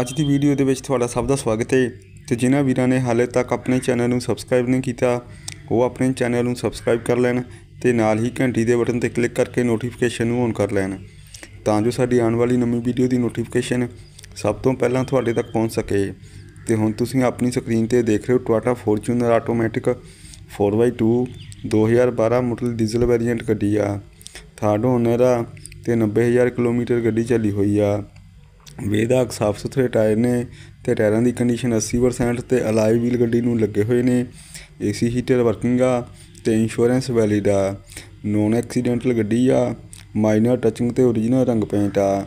ਅੱਜ ਦੀ ਵੀਡੀਓ ਦੇ ਵਿੱਚ ਤੁਹਾਡਾ ਸਭ ਦਾ ਸਵਾਗਤ ਹੈ ਤੇ ਜਿਨ੍ਹਾਂ ਵੀਰਾਂ ਨੇ ਹਾਲੇ ਤੱਕ ਆਪਣੇ ਚੈਨਲ ਨੂੰ ਸਬਸਕ੍ਰਾਈਬ ਨਹੀਂ ਕੀਤਾ ਉਹ ਆਪਣੇ ਚੈਨਲ ਨੂੰ ਸਬਸਕ੍ਰਾਈਬ ਕਰ ਲੈਣ ਤੇ ਨਾਲ ਹੀ ਘੰਟੀ ਦੇ ਬਟਨ ਤੇ ਕਲਿੱਕ ਕਰਕੇ ਨੋਟੀਫਿਕੇਸ਼ਨ ਨੂੰ ਔਨ ਕਰ ਲੈਣ ਤਾਂ ਜੋ ਸਾਡੀ ਆਉਣ ਵਾਲੀ ਨਵੀਂ ਵੀਡੀਓ ਦੀ ਨੋਟੀਫਿਕੇਸ਼ਨ ਸਭ ਤੋਂ ਪਹਿਲਾਂ ਤੁਹਾਡੇ ਤੱਕ ਪਹੁੰਚ ਸਕੇ ਤੇ ਹੁਣ ਤੁਸੀਂ ਆਪਣੀ ਸਕਰੀਨ ਤੇ ਦੇਖ ਰਹੇ ਹੋ Toyota Fortuner automatic 4x2 2012 model diesel variant ਗੱਡੀ ਆ ਥਰਡ ਓਨਰ ਆ ਤੇ 90000 ਕਿਲੋਮੀਟਰ ਗੱਡੀ ਚੱਲੀ ਹੋਈ ਆ ਵੇਦਾਕ ਸਾਫ ਸੁਥਰੇ ਟਾਇਰ ਨੇ ਤੇ ਟਾਇਰਾਂ ਦੀ ਕੰਡੀਸ਼ਨ 80% ਤੇ ਅਲਾਈ ਵੀਲ ਗੱਡੀ ਨੂੰ ਲੱਗੇ ਹੋਏ ਨੇ ਏਸੀ ਹੀਟਰ ਵਰਕਿੰਗ ਆ ਤੇ ਇੰਸ਼ੋਰੈਂਸ ਵੈਲਿਡ ਆ ਨੋਨ ਐਕਸੀਡੈਂਟਲ ਗੱਡੀ ਆ ਮਾਈਨਰ ਟਚਿੰਗ ਤੇ origignal ਰੰਗ ਪੇਂਟ ਆ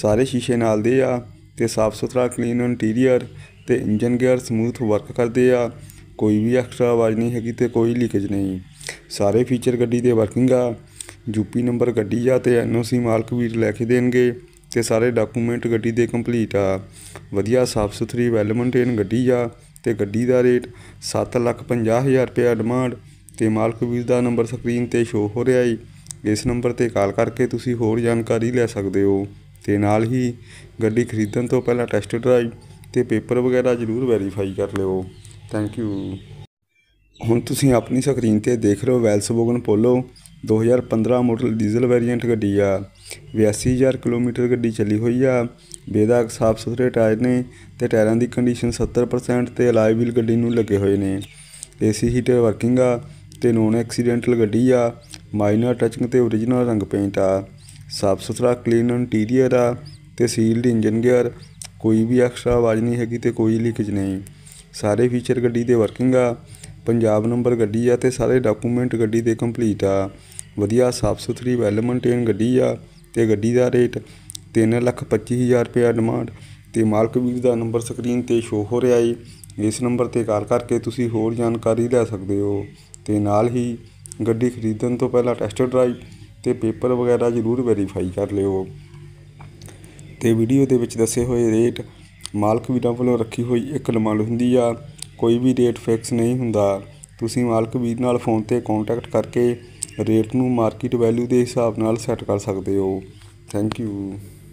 ਸਾਰੇ ਸ਼ੀਸ਼ੇ ਨਾਲ ਦੇ ਆ ਤੇ ਸਾਫ ਸੁਥਰਾ ਕਲੀਨ ਇੰਟੀਰੀਅਰ ਤੇ ਇੰਜਨ ਗੇਅਰ ਸਮੂਥ ਵਰਕ ਕਰਦੇ ਆ ਕੋਈ ਵੀ ਐਕਸਟਰਾ ਆਵਾਜ਼ ਨਹੀਂ ਹੈਗੀ ਤੇ ਕੋਈ ਲੀਕੇਜ ਨਹੀਂ ਸਾਰੇ ਫੀਚਰ ਗੱਡੀ ਦੇ ਵਰਕਿੰਗ ਆ ਯੂਪੀ ਨੰਬਰ ਗੱਡੀ ਆ ਤੇ ਐਨਓਸੀ ਮਾਲਕ ਵੀਰ ਲੈ ਕੇ ਦੇਣਗੇ ਤੇ ਸਾਰੇ ਡਾਕੂਮੈਂਟ ਗੱਡੀ ਦੇ ਕੰਪਲੀਟ ਆ ਵਧੀਆ ਸਾਫ ਸੁਥਰੀ ਵੈਲ ਮੇਨਟੇਨ ਗੱਡੀ ਆ ਤੇ ਗੱਡੀ ਦਾ ਰੇਟ 750000 ਰੁਪਏ ਡਿਮਾਂਡ ਤੇ ਮਾਲਕ ਵੀਰ ਦਾ ਨੰਬਰ ਸਕਰੀਨ ਤੇ ਸ਼ੋ ਹੋ ਰਿਹਾ ਹੈ ਇਸ ਨੰਬਰ ਤੇ ਕਾਲ ਕਰਕੇ ਤੁਸੀਂ ਹੋਰ ਜਾਣਕਾਰੀ ਲੈ ਸਕਦੇ ਹੋ ਤੇ ਨਾਲ ਹੀ ਗੱਡੀ ਖਰੀਦਣ ਤੋਂ ਪਹਿਲਾਂ ਟੈਸਟ ਡਰਾਈਵ ਤੇ ਪੇਪਰ ਵਗੈਰਾ ਜ਼ਰੂਰ ਵੈਰੀਫਾਈ ਕਰ ਲਿਓ ਥੈਂਕ ਯੂ ਹੁਣ ਤੁਸੀਂ ਆਪਣੀ ਸਕਰੀਨ ਤੇ ਦੇਖ ਰਹੇ ਹੋ Volkswagen Polo 2015 model diesel variant ਗੱਡੀ ਆ 82000 ਕਿਲੋਮੀਟਰ ਗੱਡੀ ਚੱਲੀ ਹੋਈ ਆ ਬੇਦਾਗ ਸਾਫ ਸੁਥਰੇ ਟਾਇਰ ਨੇ ਤੇ ਟਾਇਰਾਂ ਦੀ ਕੰਡੀਸ਼ਨ 70% ਤੇ ਅਲਾਈ ਗੱਡੀ ਨੂੰ ਲੱਗੇ ਹੋਏ ਨੇ ਏਸੀ ਹੀਟਰ ਵਰਕਿੰਗ ਆ ਤੇ ਨੋਨ ਐਕਸੀਡੈਂਟਲ ਗੱਡੀ ਆ ਮਾਈਨਰ ਟਚਿੰਗ ਤੇ origignal ਰੰਗ ਪੇਂਟ ਆ ਸਾਫ ਸੁਥਰਾ ਕਲੀਨ ਇੰਟੀਰੀਅਰ ਆ ਤੇ ਸੀਲਡ ਇੰਜਨ ਗੇਅਰ ਕੋਈ ਵੀ ਐਕਸਟਰਾ ਆਵਾਜ਼ ਨਹੀਂ ਹੈਗੀ ਤੇ ਕੋਈ ਲੀਕੇਜ ਨਹੀਂ ਸਾਰੇ ਫੀਚਰ ਗੱਡੀ ਦੇ ਵਰਕਿੰਗ ਆ ਪੰਜਾਬ ਨੰਬਰ ਗੱਡੀ ਆ ਤੇ ਸਾਰੇ ਡਾਕੂਮੈਂਟ ਗੱਡੀ ਦੇ ਕੰਪਲੀਟ ਆ ਵਧੀਆ ਸਾਫ ਸੁਥਰੀ ਵੈਲ ਮੇਨਟੇਨ ਗੱਡੀ ਆ ਤੇ ਗੱਡੀ ਦਾ ਰੇਟ 3 ਲੱਖ ਪੱਚੀ ਹਜ਼ਾਰ ਡਿਮਾਂਡ ਤੇ ਮਾਲਕ ਵੀਰ ਦਾ ਨੰਬਰ ਸਕਰੀਨ ਤੇ ਸ਼ੋ ਹੋ ਰਿਹਾ ਏ ਇਸ ਨੰਬਰ ਤੇ ਕਾਲ ਕਰਕੇ ਤੁਸੀਂ ਹੋਰ ਜਾਣਕਾਰੀ ਲੈ ਸਕਦੇ ਹੋ ਤੇ ਨਾਲ ਹੀ ਗੱਡੀ ਖਰੀਦਣ ਤੋਂ ਪਹਿਲਾਂ ਟੈਸਟ ਡਰਾਈਵ ਤੇ ਪੇਪਰ ਵਗੈਰਾ ਜ਼ਰੂਰ ਵੈਰੀਫਾਈ ਕਰ ਲਿਓ ਤੇ ਵੀਡੀਓ ਦੇ ਵਿੱਚ ਦੱਸੇ ਹੋਏ ਰੇਟ ਮਾਲਕ ਵੀਰਾਂ ਵੱਲੋਂ ਰੱਖੀ ਹੋਈ ਇੱਕ ਲਮਾਲ ਹੁੰਦੀ ਆ ਕੋਈ ਵੀ ਰੇਟ ਫਿਕਸ ਨਹੀਂ ਹੁੰਦਾ ਤੁਸੀਂ ਮਾਲਕ ਵੀਰ ਨਾਲ ਫੋਨ ਤੇ ਕੰਟੈਕਟ ਕਰਕੇ ਰੇਟ ਨੂੰ ਮਾਰਕੀਟ ਵੈਲਿਊ ਦੇ ਹਿਸਾਬ ਨਾਲ ਸੈੱਟ ਕਰ ਸਕਦੇ ਹੋ ਥੈਂਕ ਯੂ